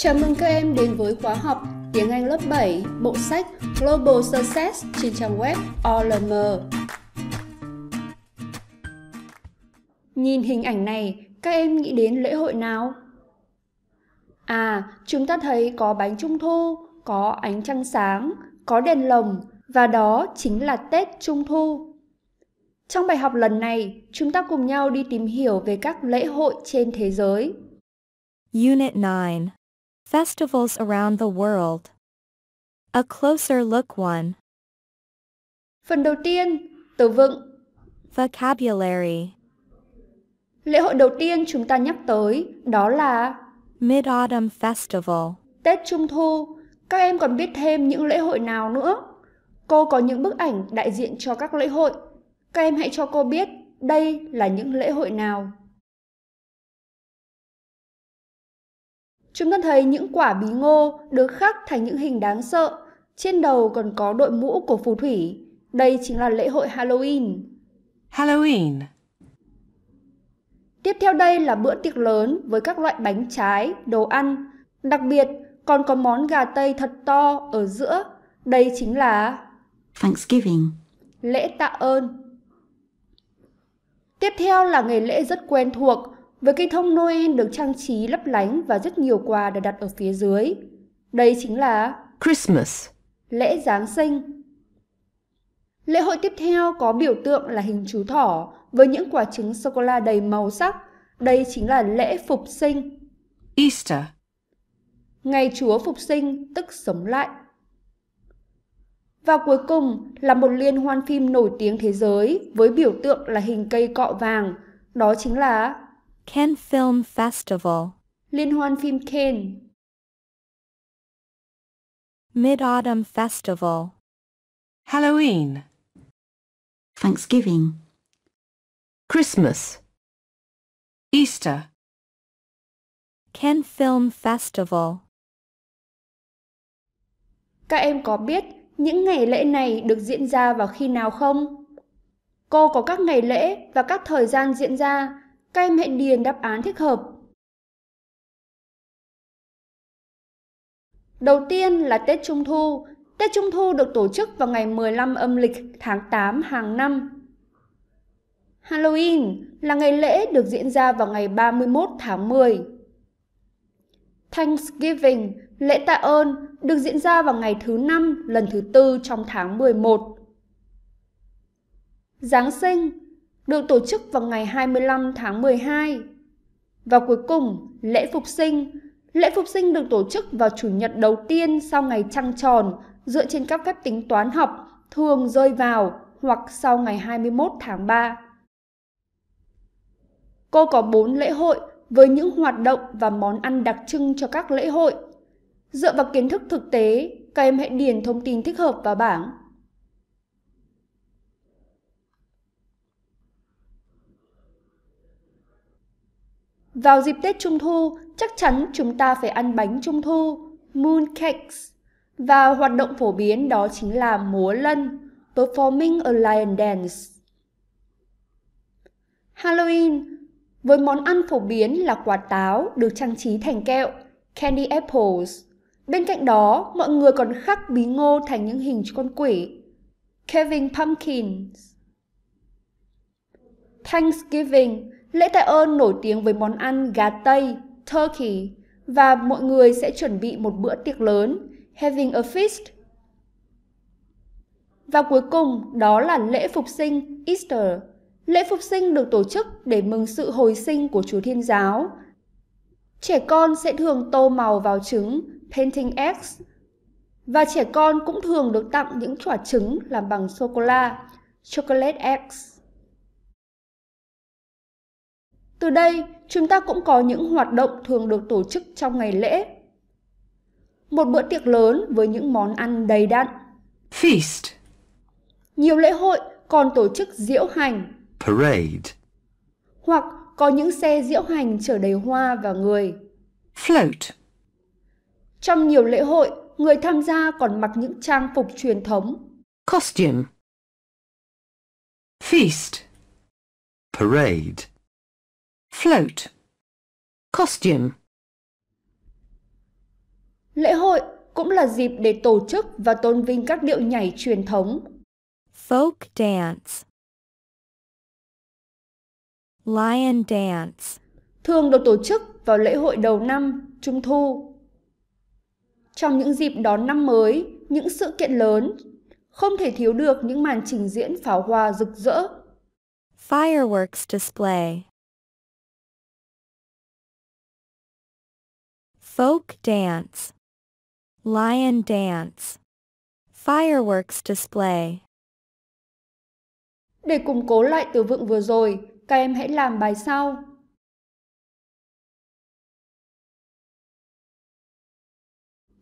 Chào mừng các em đến với khóa học tiếng Anh lớp 7, bộ sách Global Success trên trang web OLM. Nhìn hình ảnh này, các em nghĩ đến lễ hội nào? À, chúng ta thấy có bánh trung thu, có ánh trăng sáng, có đèn lồng và đó chính là Tết Trung Thu. Trong bài học lần này, chúng ta cùng nhau đi tìm hiểu về các lễ hội trên thế giới. Unit 9 Festivals around the world. A closer look one. Phần đầu tiên, từ vựng. Vocabulary. Lễ hội đầu tiên chúng ta nhắc tới đó là Mid-Autumn Festival. Tết Trung Thu. Các em còn biết thêm những lễ hội nào nữa? Cô có những bức ảnh đại diện cho các lễ hội. Các em hãy cho cô biết đây là những lễ hội nào. Chúng ta thấy những quả bí ngô được khắc thành những hình đáng sợ, trên đầu còn có đội mũ của phù thủy. Đây chính là lễ hội Halloween. Halloween. Tiếp theo đây là bữa tiệc lớn với các loại bánh trái, đồ ăn. Đặc biệt còn có món gà tây thật to ở giữa. Đây chính là Thanksgiving. Lễ tạ ơn. Tiếp theo là ngày lễ rất quen thuộc, với cây thông Noel được trang trí lấp lánh và rất nhiều quà được đặt ở phía dưới. Đây chính là Christmas, lễ Giáng sinh. Lễ hội tiếp theo có biểu tượng là hình chú thỏ với những quả trứng sô-cô-la đầy màu sắc. Đây chính là lễ phục sinh. Easter Ngày Chúa phục sinh tức sống lại. Và cuối cùng là một liên hoan phim nổi tiếng thế giới với biểu tượng là hình cây cọ vàng, đó chính là Ken Film Festival Liên hoan phim Ken, Mid-Autumn Festival Halloween Thanksgiving Christmas Easter Ken Film Festival Các em có biết những ngày lễ này được diễn ra vào khi nào không? Cô có các ngày lễ và các thời gian diễn ra các em hãy điền đáp án thích hợp. Đầu tiên là Tết Trung Thu. Tết Trung Thu được tổ chức vào ngày 15 âm lịch tháng 8 hàng năm. Halloween là ngày lễ được diễn ra vào ngày 31 tháng 10. Thanksgiving, lễ tạ ơn, được diễn ra vào ngày thứ năm lần thứ tư trong tháng 11. Giáng sinh được tổ chức vào ngày 25 tháng 12. Và cuối cùng, lễ phục sinh. Lễ phục sinh được tổ chức vào chủ nhật đầu tiên sau ngày trăng tròn dựa trên các phép tính toán học thường rơi vào hoặc sau ngày 21 tháng 3. Cô có bốn lễ hội với những hoạt động và món ăn đặc trưng cho các lễ hội. Dựa vào kiến thức thực tế, các em hãy điền thông tin thích hợp vào bảng. Vào dịp Tết Trung Thu, chắc chắn chúng ta phải ăn bánh Trung Thu, moon cakes Và hoạt động phổ biến đó chính là múa lân, performing a lion dance. Halloween với món ăn phổ biến là quả táo được trang trí thành kẹo, candy apples. Bên cạnh đó, mọi người còn khắc bí ngô thành những hình con quỷ, Kevin Pumpkins. Thanksgiving Lễ tạ ơn nổi tiếng với món ăn gà Tây, turkey, và mọi người sẽ chuẩn bị một bữa tiệc lớn, having a feast. Và cuối cùng, đó là lễ phục sinh Easter. Lễ phục sinh được tổ chức để mừng sự hồi sinh của Chúa Thiên Giáo. Trẻ con sẽ thường tô màu vào trứng, painting eggs, và trẻ con cũng thường được tặng những quả trứng làm bằng sô-cô-la, chocolate eggs. Từ đây, chúng ta cũng có những hoạt động thường được tổ chức trong ngày lễ. Một bữa tiệc lớn với những món ăn đầy đặn. Feast. Nhiều lễ hội còn tổ chức diễu hành. Parade. Hoặc có những xe diễu hành chở đầy hoa và người. Float. Trong nhiều lễ hội, người tham gia còn mặc những trang phục truyền thống. Costume. Feast. Parade. Float. Costume. Lễ hội cũng là dịp để tổ chức và tôn vinh các điệu nhảy truyền thống. Folk dance. Lion dance. Thường được tổ chức vào lễ hội đầu năm, Trung thu. Trong những dịp đón năm mới, những sự kiện lớn, không thể thiếu được những màn trình diễn pháo hoa rực rỡ. Fireworks display. folk dance, lion dance, fireworks display. Để củng cố lại từ vựng vừa rồi, các em hãy làm bài sau.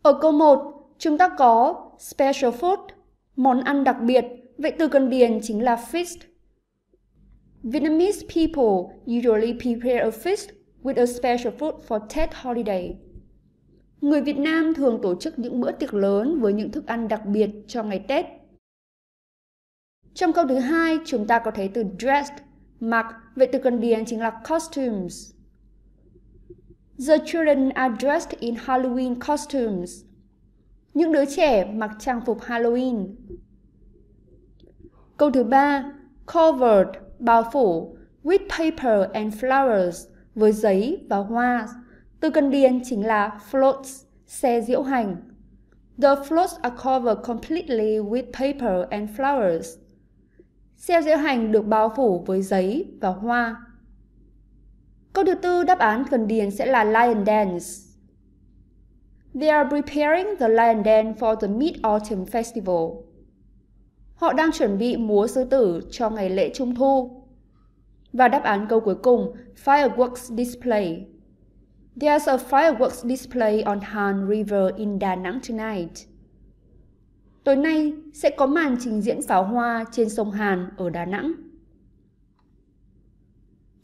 Ở câu 1, chúng ta có special food, món ăn đặc biệt, vậy từ cần điền chính là feast. Vietnamese people usually prepare a feast with a special food for Tet holiday. Người Việt Nam thường tổ chức những bữa tiệc lớn với những thức ăn đặc biệt cho ngày Tết. Trong câu thứ hai, chúng ta có thấy từ dressed, mặc, vậy từ cần điền chính là costumes. The children are dressed in Halloween costumes. Những đứa trẻ mặc trang phục Halloween. Câu thứ ba, covered, bao phủ, with paper and flowers, với giấy và hoa. Từ cần điền chính là floats, xe diễu hành. The floats are covered completely with paper and flowers. Xe diễu hành được bao phủ với giấy và hoa. Câu thứ tư đáp án cần điền sẽ là lion dance. They are preparing the lion dance for the Mid-Autumn Festival. Họ đang chuẩn bị múa sư tử cho ngày lễ trung thu. Và đáp án câu cuối cùng, fireworks display. There's a fireworks display on Han River in Đà Nẵng tonight. Tối nay sẽ có màn trình diễn pháo hoa trên sông Hàn ở Đà Nẵng.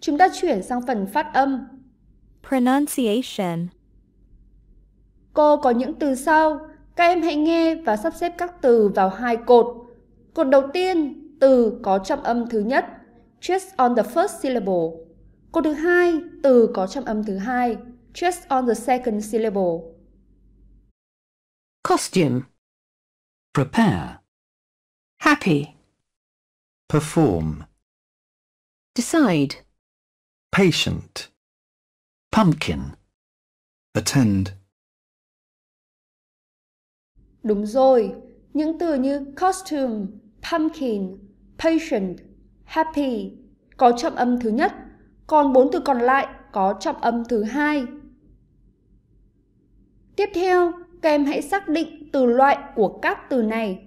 Chúng ta chuyển sang phần phát âm. Pronunciation Cô có những từ sau. Các em hãy nghe và sắp xếp các từ vào hai cột. Cột đầu tiên, từ có trọng âm thứ nhất, twist on the first syllable. Cột thứ hai, từ có trọng âm thứ hai, just on the second syllable. Costume. Prepare. Happy. Perform. Decide. Patient. Pumpkin. Attend. Đúng rồi, những từ như costume, pumpkin, patient, happy có trọng âm thứ nhất, còn bốn từ còn lại có trọng âm thứ hai. Tiếp theo, các em hãy xác định từ loại của các từ này.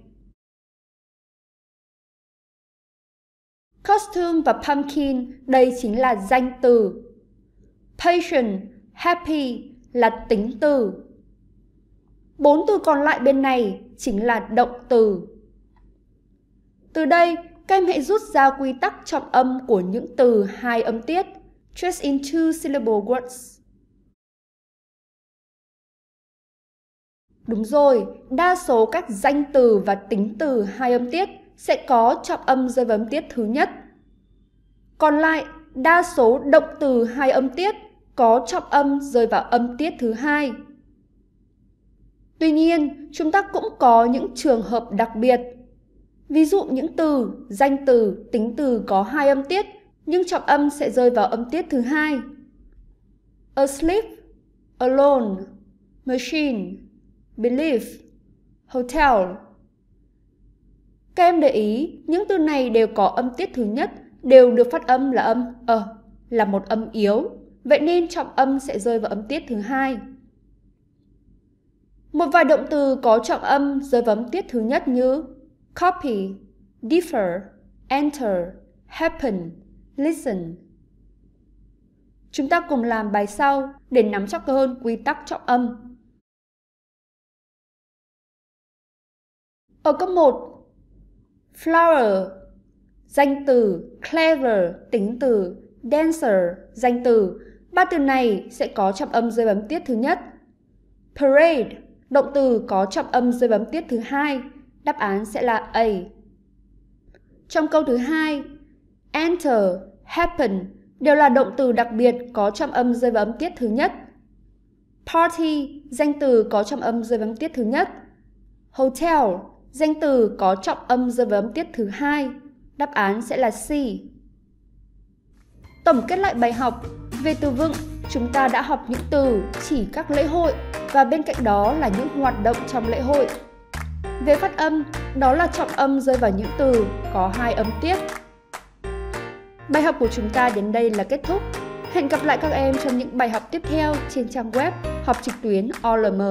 Costume và pumpkin, đây chính là danh từ. Patient, happy là tính từ. Bốn từ còn lại bên này chính là động từ. Từ đây, các em hãy rút ra quy tắc trọng âm của những từ hai âm tiết. Trace in two syllable words. Đúng rồi, đa số các danh từ và tính từ hai âm tiết sẽ có trọng âm rơi vào âm tiết thứ nhất. Còn lại, đa số động từ hai âm tiết có trọng âm rơi vào âm tiết thứ hai. Tuy nhiên, chúng ta cũng có những trường hợp đặc biệt. Ví dụ những từ, danh từ, tính từ có hai âm tiết nhưng trọng âm sẽ rơi vào âm tiết thứ hai. Asleep, alone, machine believe, hotel. Các em để ý, những từ này đều có âm tiết thứ nhất, đều được phát âm là âm ờ, là một âm yếu. Vậy nên trọng âm sẽ rơi vào âm tiết thứ hai. Một vài động từ có trọng âm rơi vào âm tiết thứ nhất như copy, differ, enter, happen, listen. Chúng ta cùng làm bài sau để nắm chắc hơn quy tắc trọng âm. Ở cấp 1, flower, danh từ, clever, tính từ, dancer, danh từ. Ba từ này sẽ có trọng âm rơi bấm tiết thứ nhất. Parade, động từ có trọng âm rơi bấm tiết thứ hai. Đáp án sẽ là A. Trong câu thứ hai, enter, happen đều là động từ đặc biệt có trọng âm rơi vào âm tiết thứ nhất. Party, danh từ có trọng âm rơi vào âm tiết thứ nhất. Hotel, Danh từ có trọng âm rơi vào âm tiết thứ hai. Đáp án sẽ là C. Tổng kết lại bài học, về từ vựng, chúng ta đã học những từ chỉ các lễ hội và bên cạnh đó là những hoạt động trong lễ hội. Về phát âm, đó là trọng âm rơi vào những từ có hai âm tiết. Bài học của chúng ta đến đây là kết thúc. Hẹn gặp lại các em trong những bài học tiếp theo trên trang web học trực tuyến OLM.